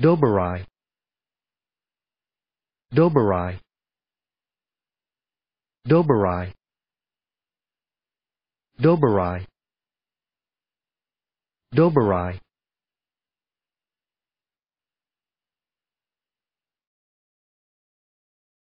Doberai Doberai Doberai Doberai Doberai